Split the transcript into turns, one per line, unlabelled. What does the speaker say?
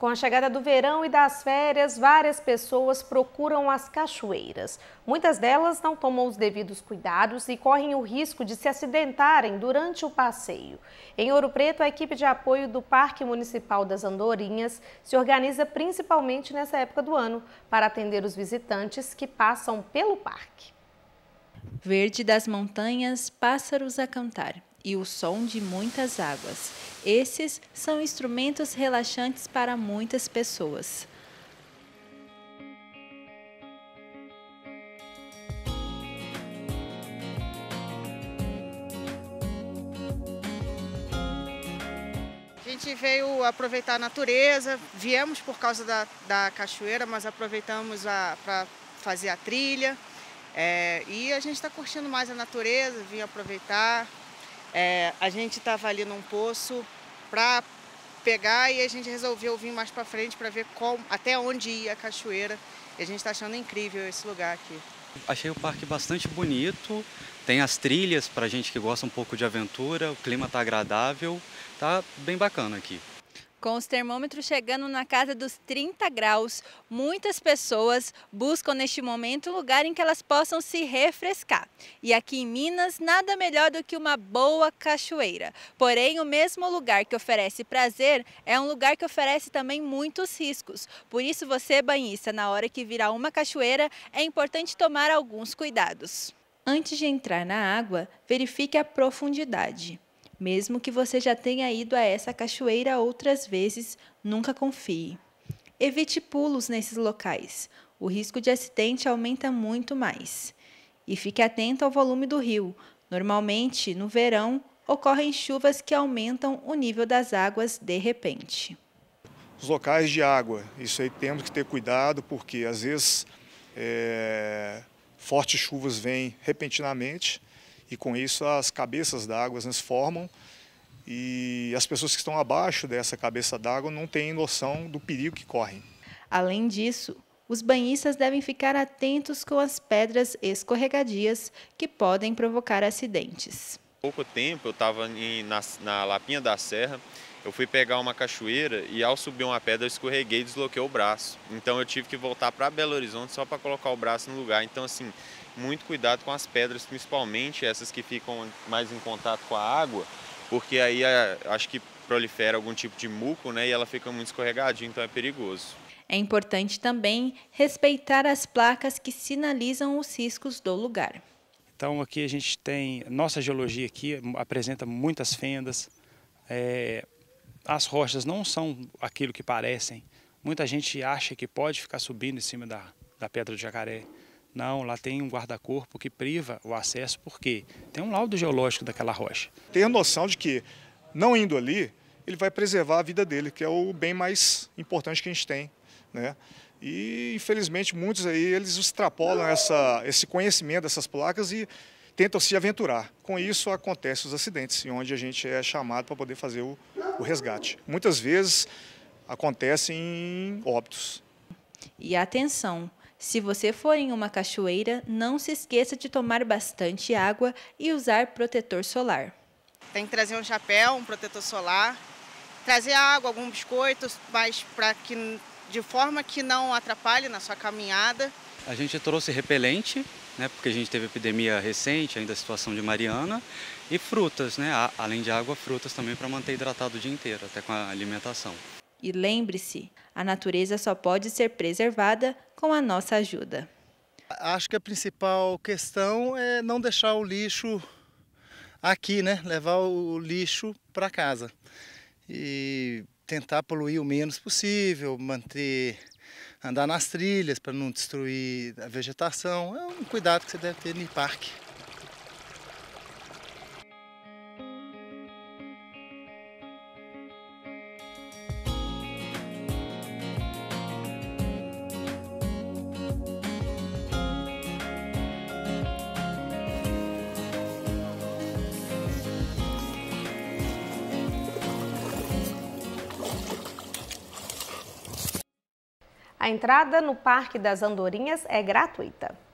Com a chegada do verão e das férias, várias pessoas procuram as cachoeiras. Muitas delas não tomam os devidos cuidados e correm o risco de se acidentarem durante o passeio. Em Ouro Preto, a equipe de apoio do Parque Municipal das Andorinhas se organiza principalmente nessa época do ano para atender os visitantes que passam pelo parque. Verde das montanhas, pássaros a cantar e o som de muitas águas. Esses são instrumentos relaxantes para muitas pessoas.
A gente veio aproveitar a natureza, viemos por causa da, da cachoeira, mas aproveitamos para fazer a trilha. É, e a gente está curtindo mais a natureza, vim aproveitar, é, a gente estava ali num poço para pegar e a gente resolveu vir mais para frente para ver até onde ia a cachoeira. E a gente está achando incrível esse lugar aqui.
Achei o parque bastante bonito, tem as trilhas para gente que gosta um pouco de aventura, o clima está agradável, tá bem bacana aqui.
Com os
termômetros chegando na casa dos 30 graus, muitas pessoas buscam neste momento um lugar em que elas possam se refrescar. E aqui em Minas, nada melhor do que uma boa cachoeira. Porém, o mesmo lugar que oferece prazer é um lugar que oferece também muitos riscos. Por isso, você, banhista, na hora que virar uma cachoeira, é importante tomar alguns cuidados. Antes de entrar na água, verifique a profundidade. Mesmo que você já tenha ido a essa cachoeira outras vezes, nunca confie. Evite pulos nesses locais. O risco de acidente aumenta muito mais. E fique atento ao volume do rio. Normalmente, no verão, ocorrem chuvas que aumentam o nível das águas de repente.
Os locais de água, isso aí temos que ter cuidado, porque às vezes é, fortes chuvas vêm repentinamente e com isso as cabeças d'água se formam e as pessoas que estão abaixo dessa cabeça d'água não têm noção do perigo que correm.
Além disso, os banhistas devem ficar atentos com as pedras escorregadias que podem provocar acidentes.
Pouco tempo eu estava na, na Lapinha da Serra eu fui pegar uma cachoeira e ao subir uma pedra eu escorreguei e desloquei o braço. Então eu tive que voltar para Belo Horizonte só para colocar o braço no lugar. Então assim, muito cuidado com as pedras, principalmente essas que ficam mais em contato com a água, porque aí acho que prolifera algum tipo de muco, né, e ela fica muito escorregadinha, então é perigoso.
É importante também respeitar as placas que sinalizam os riscos do lugar.
Então aqui a gente tem, nossa geologia aqui apresenta muitas fendas, é, as rochas não são aquilo que parecem. Muita gente acha que pode ficar subindo em cima da, da pedra do jacaré. Não, lá tem um guarda-corpo que priva o acesso, porque tem um laudo geológico daquela rocha. Tem a noção de que, não indo ali, ele vai preservar a vida dele, que é o bem mais importante que a gente tem. Né? E, infelizmente, muitos aí, eles extrapolam essa, esse conhecimento dessas placas e tentam se aventurar. Com isso, acontecem os acidentes, onde a gente é chamado para poder fazer o o resgate. Muitas vezes acontecem óbitos.
E atenção, se você for em uma cachoeira, não se esqueça de tomar bastante água e usar protetor
solar. Tem que trazer um chapéu, um protetor solar, trazer água, algum biscoito, mas para que de forma que não atrapalhe na sua caminhada.
A gente trouxe repelente né, porque a gente teve epidemia recente, ainda a situação de Mariana, e frutas, né, além de água, frutas também para manter hidratado o dia inteiro, até com a alimentação.
E lembre-se, a natureza só pode ser preservada com a nossa ajuda. Acho que a principal questão é não deixar o lixo aqui, né? Levar o lixo para casa e tentar poluir o menos possível, manter andar nas trilhas para não destruir a vegetação. É um cuidado que você deve ter no parque. A entrada no Parque das Andorinhas é gratuita.